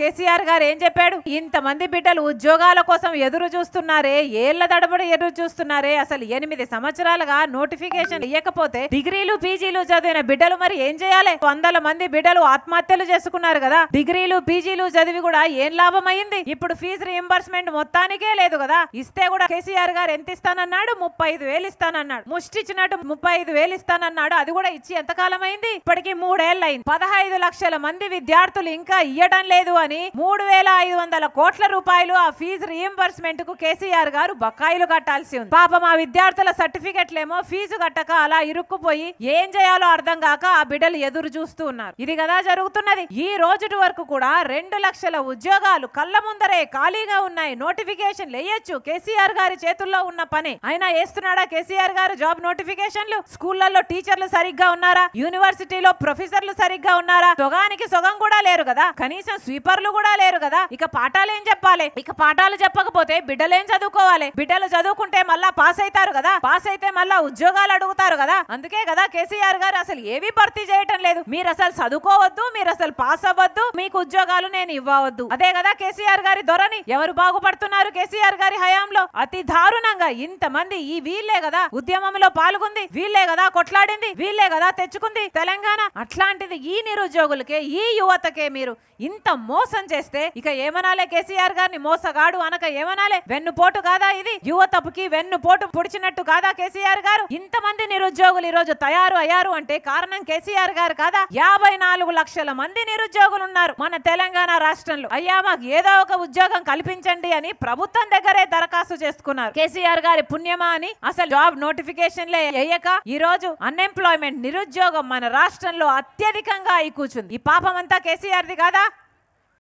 కేసీఆర్ గారు ఏం చెప్పాడు ఇంతమంది బిడ్డలు ఉద్యోగాల కోసం ఎదురు చూస్తున్నారే ఏళ్ల తడబడి ఎదురు చూస్తున్నారే అసలు ఎనిమిది సంవత్సరాలుగా నోటిఫికేషన్ ఇవ్వకపోతే డిగ్రీలు పీజీలు చదివిన బిడ్డలు మరి ఏం చేయాలి వందల మంది బిడ్డలు ఆత్మహత్యలు చేసుకున్నారు కదా డిగ్రీలు పీజీలు చదివి కూడా ఏం లాభం అయింది ఇప్పుడు ఫీజు రీఎంబర్స్మెంట్ మొత్తానికే లేదు కదా ఇస్తే కూడా కేసీఆర్ గారు ఎంత ఇస్తానన్నాడు ముప్పై ఐదు వేలు ఇస్తానన్నాడు ముష్టిచ్చినట్టు ముప్పై ఐదు వేలు ఇస్తానన్నాడు అది కూడా ఇచ్చి ఎంత కాలం అయింది ఇప్పటికి మూడేళ్ళు అయింది పదహైదు లక్షల మంది విద్యార్థులు ఇంకా ఇయ్యడం లేదు అని మూడు వేల ఐదు వందల కోట్ల రూపాయలు ఆ ఫీజు రీఎంబర్స్మెంట్ కు కేసీఆర్ గారు బకాయిలు కట్టాల్సి ఉంది పాపం ఆ విద్యార్థుల సర్టిఫికెట్లేమో ఫీజు కట్టక అలా ఇరుక్కుపోయి ఏం చేయాలో అర్థం కాక ఆ బిడ్డలు ఎదురు చూస్తూ ఉన్నారు ఇది కదా జరుగుతున్నది ఈ రోజుటి వరకు కూడా రెండు లక్షల ఉద్యోగాలు కళ్ళ ముందరే ఖాళీగా ఉన్నాయి నోటిఫికేషన్ వేయొచ్చు కేసీఆర్ గారి చేతుల్లో ఉన్న పని అయినా వేస్తున్నాడా కేసీఆర్ గారు జాబ్ నోటిఫికేషన్లు స్కూళ్లలో టీచర్లు సరిగ్గా ఉన్నారా యూనివర్సిటీలో ప్రొఫెసర్లు సరిగ్గా ఉన్నారా సొగానికి సొగం కూడా లేరు కదా కనీసం స్వీపర్ మెంబర్లు కూడా లేరు కదా ఇక పాఠాలు ఏం చెప్పాలి ఇక పాఠాలు చెప్పకపోతే బిడ్డలు ఏం చదువుకోవాలి బిడ్డలు చదువుకుంటే మళ్ళా పాస్ అవుతారు కదా పాస్ అయితే మళ్ళా ఉద్యోగాలు అడుగుతారు కదా అందుకే కదా కేసీఆర్ గారు అసలు ఏవి భర్తీ చేయటం లేదు మీరు అసలు చదువుకోవద్దు మీరు అసలు పాస్ అవ్వద్దు మీకు ఉద్యోగాలు నేను ఇవ్వవద్దు అదే కదా కేసీఆర్ గారి ధోరణి ఎవరు బాగుపడుతున్నారు కేసీఆర్ గారి హయాంలో అతి దారుణంగా ఇంతమంది ఈ వీళ్ళే కదా ఉద్యమంలో పాల్గొంది వీళ్ళే కదా కొట్లాడింది వీళ్ళే కదా తెచ్చుకుంది తెలంగాణ అట్లాంటిది ఈ నిరుద్యోగులకే ఈ యువతకే మీరు ఇంత మోస మోసం చేస్తే ఇక ఏమనాలే కేసీఆర్ గారిని మోసగాడు అనక ఏమనాలే వెన్నుపోటు కాదా ఇది యువతపుకి వెన్నుపోటు పొడిచినట్టు కాదా కేసీఆర్ గారు ఇంతమంది నిరుద్యోగులు ఈ రోజు తయారు అయ్యారు అంటే కారణం కేసీఆర్ గారు కాదా యాభై నాలుగు లక్షల మంది నిరుద్యోగులు ఉన్నారు మన తెలంగాణ రాష్ట్రంలో అయ్యా మాకు ఏదో ఒక ఉద్యోగం కల్పించండి అని ప్రభుత్వం దగ్గరే దరఖాస్తు చేసుకున్నారు కేసీఆర్ గారి పుణ్యమా అని అసలు జాబ్ నోటిఫికేషన్లే వేయక ఈ రోజు అన్ఎంప్లాయ్మెంట్ నిరుద్యోగం మన రాష్ట్రంలో అత్యధికంగా అయి కూర్చుంది ఈ పాపం అంతా కేసీఆర్ది కాదా